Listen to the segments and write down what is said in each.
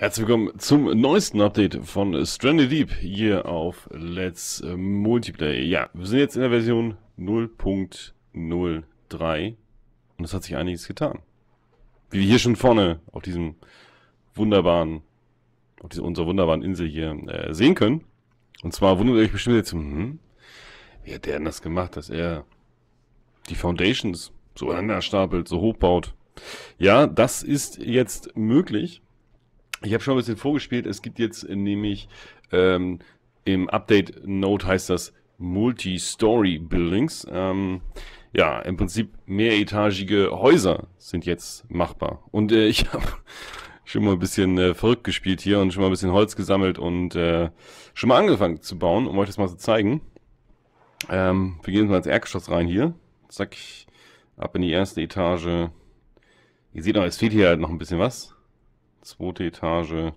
Herzlich willkommen zum neuesten Update von Stranded Deep hier auf Let's Multiplayer. Ja, wir sind jetzt in der Version 0.03 und es hat sich einiges getan. Wie wir hier schon vorne auf diesem wunderbaren, auf dieser, unserer wunderbaren Insel hier äh, sehen können. Und zwar wundert ihr euch bestimmt jetzt, hm, wie hat der denn das gemacht, dass er die Foundations so aneinander stapelt, so hochbaut? Ja, das ist jetzt möglich. Ich habe schon ein bisschen vorgespielt. Es gibt jetzt nämlich ähm, im Update Note heißt das Multi-Story Buildings. Ähm, ja, im Prinzip mehretaschige Häuser sind jetzt machbar. Und äh, ich habe schon mal ein bisschen äh, verrückt gespielt hier und schon mal ein bisschen Holz gesammelt und äh, schon mal angefangen zu bauen, um euch das mal zu zeigen. Ähm, wir gehen jetzt mal ins Erdgeschoss rein hier. Zack, ab in die erste Etage. Ihr seht noch, es fehlt hier halt noch ein bisschen was zweite Etage.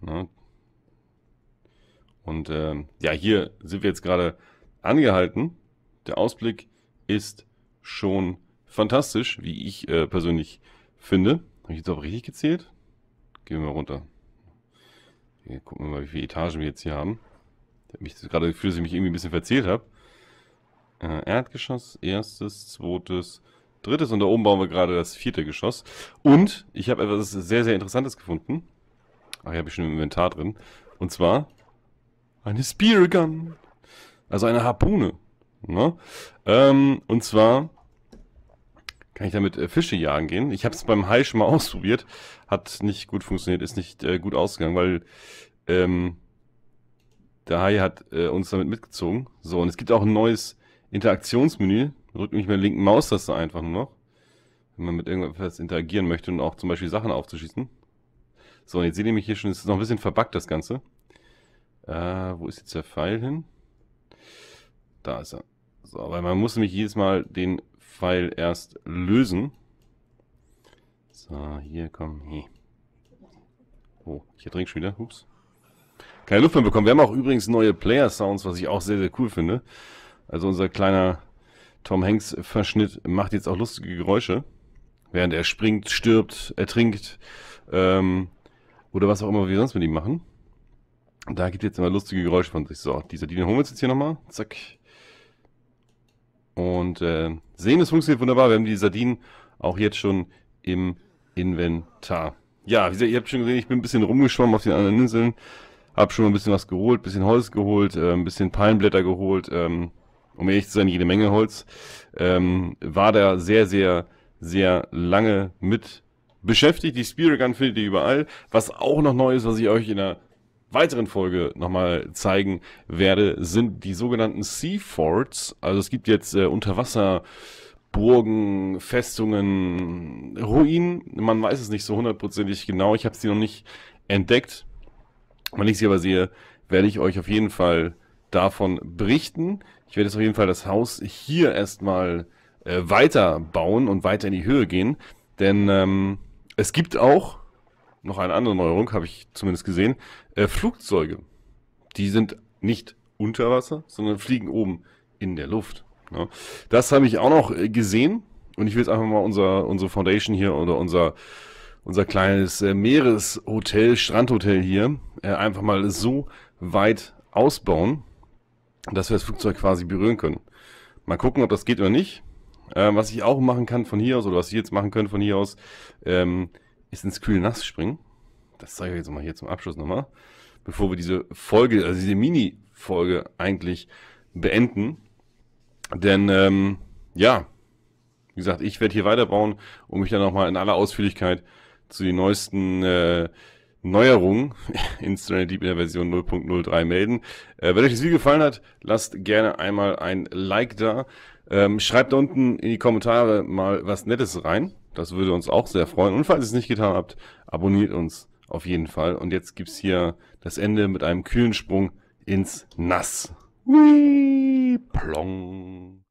Ne? Und ähm, ja, hier sind wir jetzt gerade angehalten. Der Ausblick ist schon fantastisch, wie ich äh, persönlich finde. Habe ich jetzt auch richtig gezählt? Gehen wir mal runter. Hier gucken wir mal, wie viele Etagen wir jetzt hier haben. Ich habe mich gerade gefühlt, dass ich mich irgendwie ein bisschen verzählt habe. Äh, Erdgeschoss, erstes, zweites, drittes und da oben bauen wir gerade das vierte Geschoss. Und ich habe etwas sehr, sehr Interessantes gefunden. Ach, hier habe ich schon im Inventar drin. Und zwar eine Spear Gun. Also eine Harpune. Ne? Ähm, und zwar kann ich damit äh, Fische jagen gehen. Ich habe es beim Hai schon mal ausprobiert. Hat nicht gut funktioniert, ist nicht äh, gut ausgegangen, weil ähm, der Hai hat äh, uns damit mitgezogen. So, und es gibt auch ein neues Interaktionsmenü drückt nämlich mit der linken Maustaste einfach nur noch, wenn man mit irgendwas interagieren möchte und auch zum Beispiel Sachen aufzuschießen. So, und jetzt seht ihr mich hier schon, es ist noch ein bisschen verbuggt, das Ganze. Äh, wo ist jetzt der Pfeil hin? Da ist er. So, weil man muss nämlich jedes Mal den Pfeil erst lösen. So, hier, komm, hey. Oh, ich ertrink schon wieder, ups. Keine Luft mehr bekommen. Wir haben auch übrigens neue Player-Sounds, was ich auch sehr, sehr cool finde. Also unser kleiner Tom Hanks Verschnitt macht jetzt auch lustige Geräusche, während er springt, stirbt, ertrinkt ähm, oder was auch immer wir sonst mit ihm machen. Da gibt jetzt immer lustige Geräusche von sich. So, dieser Dino holen wir uns jetzt hier nochmal. Zack. Und äh, sehen, es funktioniert wunderbar. Wir haben die Sardinen auch jetzt schon im Inventar. Ja, wie gesagt, ihr habt schon gesehen, ich bin ein bisschen rumgeschwommen auf den anderen Inseln. Hab schon mal ein bisschen was geholt, bisschen Holz geholt, äh, ein bisschen Palmblätter geholt, ähm, um ehrlich zu sein, jede Menge Holz. Ähm, war da sehr, sehr, sehr lange mit beschäftigt. Die Spirit Gun findet ihr überall. Was auch noch neu ist, was ich euch in der weiteren Folge nochmal zeigen werde, sind die sogenannten Sea Forts. Also es gibt jetzt äh, Unterwasser Burgen, Festungen, Ruinen. Man weiß es nicht so hundertprozentig genau. Ich habe sie noch nicht entdeckt. Wenn ich sie aber sehe, werde ich euch auf jeden Fall davon berichten. Ich werde jetzt auf jeden Fall das Haus hier erstmal äh, weiter bauen und weiter in die Höhe gehen. Denn ähm, es gibt auch noch eine andere Neuerung, habe ich zumindest gesehen. Äh, Flugzeuge. Die sind nicht unter Wasser, sondern fliegen oben in der Luft. Ja. Ne? Das habe ich auch noch äh, gesehen. Und ich will jetzt einfach mal unser, unsere Foundation hier oder unser, unser kleines äh, Meereshotel, Strandhotel hier, äh, einfach mal so weit ausbauen dass wir das Flugzeug quasi berühren können. Mal gucken, ob das geht oder nicht. Ähm, was ich auch machen kann von hier aus, oder was Sie jetzt machen können von hier aus, ähm, ist ins kühl Nass springen. Das zeige ich jetzt mal hier zum Abschluss nochmal. Bevor wir diese Folge, also diese Mini-Folge eigentlich beenden. Denn, ähm, ja, wie gesagt, ich werde hier weiterbauen, um mich dann nochmal in aller Ausführlichkeit zu den neuesten äh, Neuerungen in Stranded Deep in der Version 0.03 melden. Äh, wenn euch das Video gefallen hat, lasst gerne einmal ein Like da. Ähm, schreibt unten in die Kommentare mal was Nettes rein. Das würde uns auch sehr freuen. Und falls ihr es nicht getan habt, abonniert uns auf jeden Fall. Und jetzt gibt's hier das Ende mit einem kühlen Sprung ins Nass. Whee, plong.